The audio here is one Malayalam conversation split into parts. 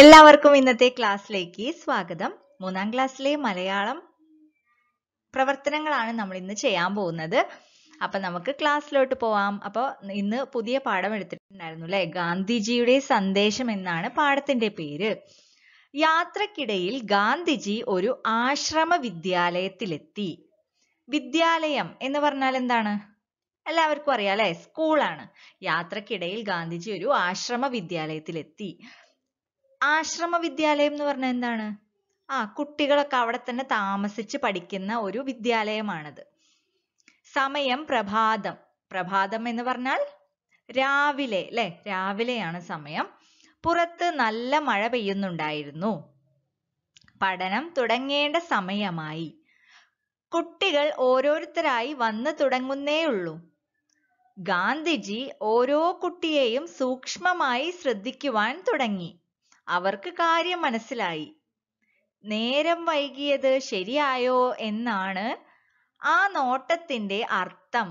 എല്ലാവർക്കും ഇന്നത്തെ ക്ലാസ്സിലേക്ക് സ്വാഗതം മൂന്നാം ക്ലാസ്സിലെ മലയാളം പ്രവർത്തനങ്ങളാണ് നമ്മൾ ഇന്ന് ചെയ്യാൻ പോകുന്നത് അപ്പൊ നമുക്ക് ക്ലാസ്സിലോട്ട് പോവാം അപ്പോൾ ഇന്ന് പുതിയ പാഠം എടുത്തിട്ടുണ്ടായിരുന്നു അല്ലെ ഗാന്ധിജിയുടെ സന്ദേശം എന്നാണ് പാഠത്തിന്റെ പേര് യാത്രക്കിടയിൽ ഗാന്ധിജി ഒരു ആശ്രമ വിദ്യാലയത്തിലെത്തി വിദ്യാലയം എന്ന് പറഞ്ഞാൽ എന്താണ് എല്ലാവർക്കും അറിയാം അല്ലെ സ്കൂളാണ് യാത്രക്കിടയിൽ ഗാന്ധിജി ഒരു ആശ്രമ വിദ്യാലയത്തിലെത്തി ആശ്രമ വിദ്യാലയം എന്ന് പറഞ്ഞാൽ എന്താണ് ആ കുട്ടികളൊക്കെ അവിടെ തന്നെ താമസിച്ച് പഠിക്കുന്ന ഒരു വിദ്യാലയമാണത് സമയം പ്രഭാതം പ്രഭാതം എന്ന് പറഞ്ഞാൽ രാവിലെ അല്ലെ രാവിലെയാണ് സമയം പുറത്ത് നല്ല മഴ പെയ്യുന്നുണ്ടായിരുന്നു പഠനം തുടങ്ങേണ്ട സമയമായി കുട്ടികൾ ഓരോരുത്തരായി വന്നു തുടങ്ങുന്നേയുള്ളൂ ഗാന്ധിജി ഓരോ കുട്ടിയെയും സൂക്ഷ്മമായി ശ്രദ്ധിക്കുവാൻ തുടങ്ങി അവർക്ക് കാര്യം മനസ്സിലായി നേരം വൈകിയത് ശരിയായോ എന്നാണ് ആ നോട്ടത്തിന്റെ അർത്ഥം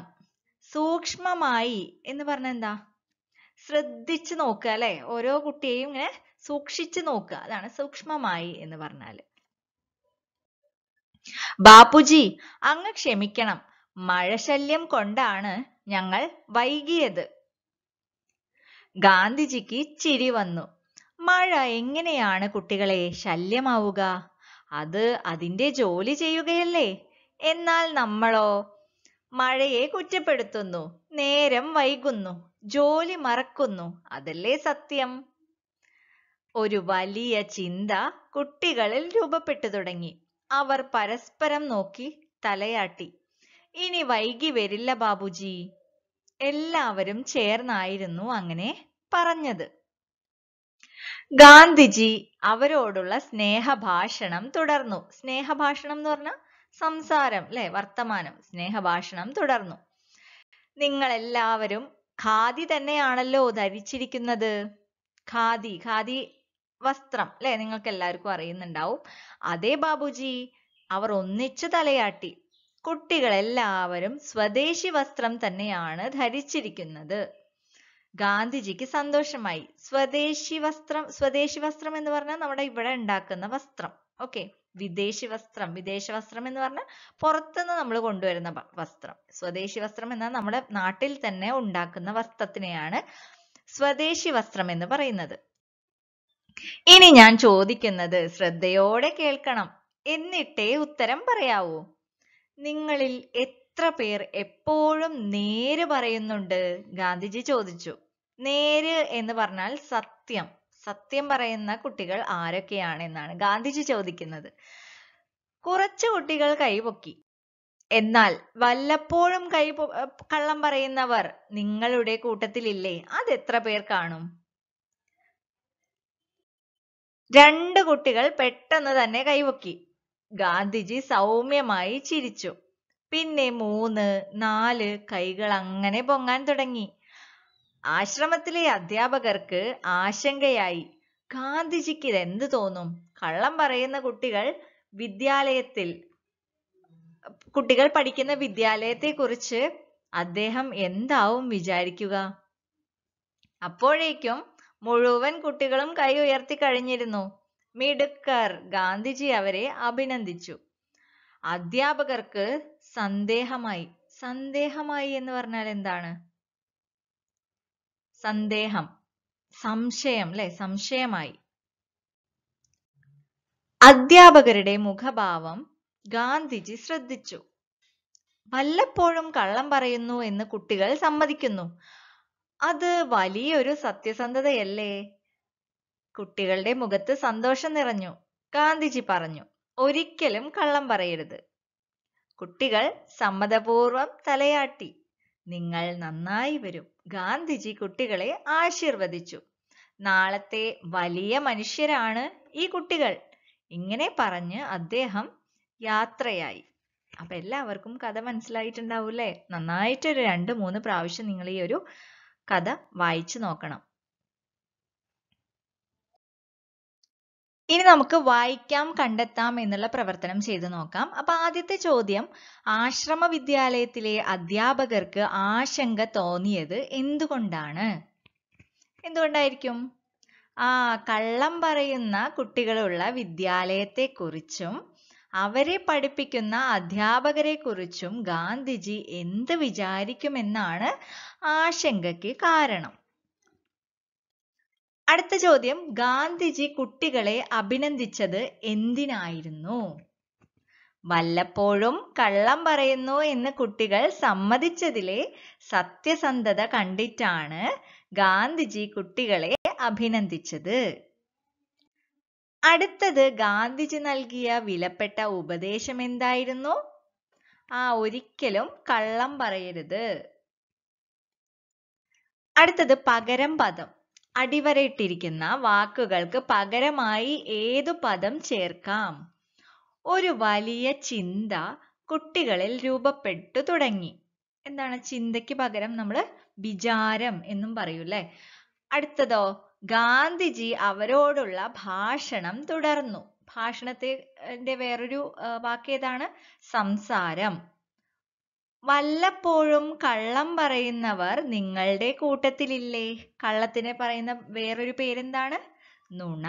സൂക്ഷ്മമായി എന്ന് പറഞ്ഞ എന്താ ശ്രദ്ധിച്ചു നോക്കുക അല്ലെ ഓരോ കുട്ടിയെയും ഇങ്ങനെ സൂക്ഷിച്ചു നോക്കുക അതാണ് സൂക്ഷ്മമായി എന്ന് പറഞ്ഞാല് ബാപ്പുജി അങ്ങ് ക്ഷമിക്കണം മഴശല്യം കൊണ്ടാണ് ഞങ്ങൾ വൈകിയത് ഗാന്ധിജിക്ക് ചിരി വന്നു മഴ എങ്ങനെയാണ് കുട്ടികളെ ശല്യമാവുക അത് അതിൻ്റെ ജോലി ചെയ്യുകയല്ലേ എന്നാൽ നമ്മളോ മഴയെ കുറ്റപ്പെടുത്തുന്നു നേരം വൈകുന്നു ജോലി മറക്കുന്നു അതല്ലേ സത്യം ഒരു വലിയ ചിന്ത കുട്ടികളിൽ രൂപപ്പെട്ടു തുടങ്ങി അവർ പരസ്പരം നോക്കി തലയാട്ടി ഇനി വൈകി വരില്ല ബാബുജി എല്ലാവരും ചേർന്നായിരുന്നു അങ്ങനെ പറഞ്ഞത് ഗാന്ധിജി അവരോടുള്ള സ്നേഹഭാഷണം തുടർന്നു സ്നേഹഭാഷണം എന്ന് പറഞ്ഞാൽ സംസാരം അല്ലെ വർത്തമാനം സ്നേഹഭാഷണം തുടർന്നു നിങ്ങൾ എല്ലാവരും ഖാദി തന്നെയാണല്ലോ ധരിച്ചിരിക്കുന്നത് ഖാദി ഖാദി വസ്ത്രം അല്ലെ നിങ്ങൾക്ക് എല്ലാവർക്കും അറിയുന്നുണ്ടാവും അതെ ബാബുജി അവർ ഒന്നിച്ച് തലയാട്ടി കുട്ടികളെല്ലാവരും സ്വദേശി വസ്ത്രം തന്നെയാണ് ധരിച്ചിരിക്കുന്നത് ഗാന്ധിജിക്ക് സന്തോഷമായി സ്വദേശി വസ്ത്രം സ്വദേശി വസ്ത്രം എന്ന് പറഞ്ഞാൽ നമ്മുടെ ഇവിടെ ഉണ്ടാക്കുന്ന വസ്ത്രം ഓക്കെ വിദേശി വസ്ത്രം വിദേശ വസ്ത്രം എന്ന് പറഞ്ഞാൽ പുറത്തുനിന്ന് നമ്മൾ കൊണ്ടുവരുന്ന വസ്ത്രം സ്വദേശി വസ്ത്രം എന്നാൽ നമ്മുടെ നാട്ടിൽ തന്നെ ഉണ്ടാക്കുന്ന വസ്ത്രത്തിനെയാണ് സ്വദേശി വസ്ത്രം എന്ന് പറയുന്നത് ഇനി ഞാൻ ചോദിക്കുന്നത് ശ്രദ്ധയോടെ കേൾക്കണം എന്നിട്ടേ ഉത്തരം പറയാവൂ നിങ്ങളിൽ എത്ര പേർ എപ്പോഴും നേര് പറയുന്നുണ്ട് ഗാന്ധിജി ചോദിച്ചു നേര് എന്ന് പറഞ്ഞാൽ സത്യം സത്യം പറയുന്ന കുട്ടികൾ ആരൊക്കെയാണ് എന്നാണ് ഗാന്ധിജി ചോദിക്കുന്നത് കുറച്ച് കുട്ടികൾ കൈപൊക്കി എന്നാൽ വല്ലപ്പോഴും കൈ കള്ളം പറയുന്നവർ നിങ്ങളുടെ കൂട്ടത്തിലില്ലേ എത്ര പേർ കാണും രണ്ട് കുട്ടികൾ പെട്ടെന്ന് തന്നെ കൈപൊക്കി ഗാന്ധിജി സൗമ്യമായി ചിരിച്ചു പിന്നെ മൂന്ന് നാല് കൈകൾ അങ്ങനെ പൊങ്ങാൻ തുടങ്ങി ആശ്രമത്തിലെ അധ്യാപകർക്ക് ആശങ്കയായി ഗാന്ധിജിക്ക് ഇതെന്ത് തോന്നും കള്ളം പറയുന്ന കുട്ടികൾ വിദ്യാലയത്തിൽ കുട്ടികൾ പഠിക്കുന്ന വിദ്യാലയത്തെ കുറിച്ച് അദ്ദേഹം എന്താവും വിചാരിക്കുക അപ്പോഴേക്കും മുഴുവൻ കുട്ടികളും കൈ ഉയർത്തി കഴിഞ്ഞിരുന്നു മിടുക്കർ ഗാന്ധിജി അവരെ അഭിനന്ദിച്ചു അധ്യാപകർക്ക് സന്ദേഹമായി സന്ദേഹമായി എന്ന് പറഞ്ഞാൽ എന്താണ് സന്ദേഹം സംശയം അല്ലെ സംശയമായി അധ്യാപകരുടെ മുഖഭാവം ഗാന്ധിജി ശ്രദ്ധിച്ചു വല്ലപ്പോഴും കള്ളം പറയുന്നു എന്ന് കുട്ടികൾ സമ്മതിക്കുന്നു അത് വലിയൊരു സത്യസന്ധതയല്ലേ കുട്ടികളുടെ മുഖത്ത് സന്തോഷം നിറഞ്ഞു ഗാന്ധിജി പറഞ്ഞു ഒരിക്കലും കള്ളം പറയരുത് കുട്ടികൾ സമ്മതപൂർവം തലയാട്ടി നിങ്ങൾ നന്നായി വരും ഗാന്ധിജി കുട്ടികളെ ആശീർവദിച്ചു നാളത്തെ വലിയ മനുഷ്യരാണ് ഈ കുട്ടികൾ ഇങ്ങനെ പറഞ്ഞ് അദ്ദേഹം യാത്രയായി അപ്പൊ എല്ലാവർക്കും കഥ മനസ്സിലായിട്ടുണ്ടാവൂലേ നന്നായിട്ട് ഒരു രണ്ട് മൂന്ന് പ്രാവശ്യം നിങ്ങൾ ഈ ഒരു കഥ വായിച്ചു നോക്കണം ഇനി നമുക്ക് വായിക്കാം കണ്ടെത്താം എന്നുള്ള പ്രവർത്തനം ചെയ്തു നോക്കാം അപ്പൊ ആദ്യത്തെ ചോദ്യം ആശ്രമ വിദ്യാലയത്തിലെ അധ്യാപകർക്ക് ആശങ്ക തോന്നിയത് എന്തുകൊണ്ടാണ് എന്തുകൊണ്ടായിരിക്കും ആ കള്ളം പറയുന്ന കുട്ടികളുള്ള വിദ്യാലയത്തെക്കുറിച്ചും അവരെ പഠിപ്പിക്കുന്ന അധ്യാപകരെ കുറിച്ചും ഗാന്ധിജി എന്ത് വിചാരിക്കുമെന്നാണ് ആശങ്കയ്ക്ക് കാരണം അടുത്ത ചോദ്യം ഗാന്ധിജി കുട്ടികളെ അഭിനന്ദിച്ചത് എന്തിനായിരുന്നു വല്ലപ്പോഴും കള്ളം പറയുന്നു എന്ന് കുട്ടികൾ സമ്മതിച്ചതിലെ സത്യസന്ധത കണ്ടിട്ടാണ് ഗാന്ധിജി കുട്ടികളെ അഭിനന്ദിച്ചത് അടുത്തത് ഗാന്ധിജി നൽകിയ വിലപ്പെട്ട ഉപദേശം എന്തായിരുന്നു ആ ഒരിക്കലും കള്ളം പറയരുത് അടുത്തത് പകരം പദം അടിവരയിട്ടിരിക്കുന്ന വാക്കുകൾക്ക് പകരമായി ഏതു പദം ചേർക്കാം ഒരു വലിയ ചിന്ത കുട്ടികളിൽ രൂപപ്പെട്ടു തുടങ്ങി എന്താണ് ചിന്തയ്ക്ക് പകരം നമ്മൾ വിചാരം എന്നും പറയൂല്ലേ അടുത്തതോ ഗാന്ധിജി അവരോടുള്ള ഭാഷണം തുടർന്നു ഭാഷണത്തിന്റെ വേറൊരു വാക്ക് ഏതാണ് സംസാരം വല്ലപ്പോഴും കള്ളം പറയുന്നവർ നിങ്ങളുടെ കൂട്ടത്തിലില്ലേ കള്ളത്തിനെ പറയുന്ന വേറൊരു പേരെന്താണ് നുണ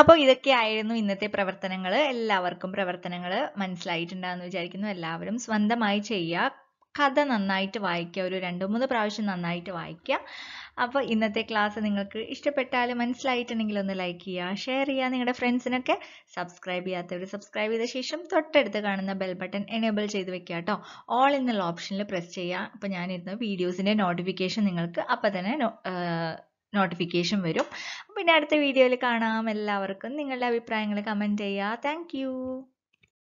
അപ്പോൾ ഇതൊക്കെ ആയിരുന്നു ഇന്നത്തെ പ്രവർത്തനങ്ങൾ എല്ലാവർക്കും പ്രവർത്തനങ്ങൾ എന്ന് വിചാരിക്കുന്നു എല്ലാവരും സ്വന്തമായി ചെയ്യുക കഥ നന്നായിട്ട് വായിക്കുക ഒരു രണ്ട് മൂന്ന് പ്രാവശ്യം നന്നായിട്ട് വായിക്കുക അപ്പോൾ ഇന്നത്തെ ക്ലാസ് നിങ്ങൾക്ക് ഇഷ്ടപ്പെട്ടാൽ മനസ്സിലായിട്ടുണ്ടെങ്കിൽ ഒന്ന് ലൈക്ക് ചെയ്യുക ഷെയർ ചെയ്യുക നിങ്ങളുടെ ഫ്രണ്ട്സിനൊക്കെ സബ്സ്ക്രൈബ് ചെയ്യാത്തവർ സബ്സ്ക്രൈബ് ചെയ്ത ശേഷം തൊട്ടടുത്ത് കാണുന്ന ബെൽ ബട്ടൺ എനേബിൾ ചെയ്ത് വെക്കുക കേട്ടോ ഓൾ എന്നുള്ള ഓപ്ഷനിൽ പ്രസ് ചെയ്യുക അപ്പോൾ ഞാനിരുന്ന വീഡിയോസിൻ്റെ നോട്ടിഫിക്കേഷൻ നിങ്ങൾക്ക് അപ്പം തന്നെ നോട്ടിഫിക്കേഷൻ വരും പിന്നെ അടുത്ത വീഡിയോയിൽ കാണാം എല്ലാവർക്കും നിങ്ങളുടെ അഭിപ്രായങ്ങൾ കമൻറ്റ് ചെയ്യുക താങ്ക്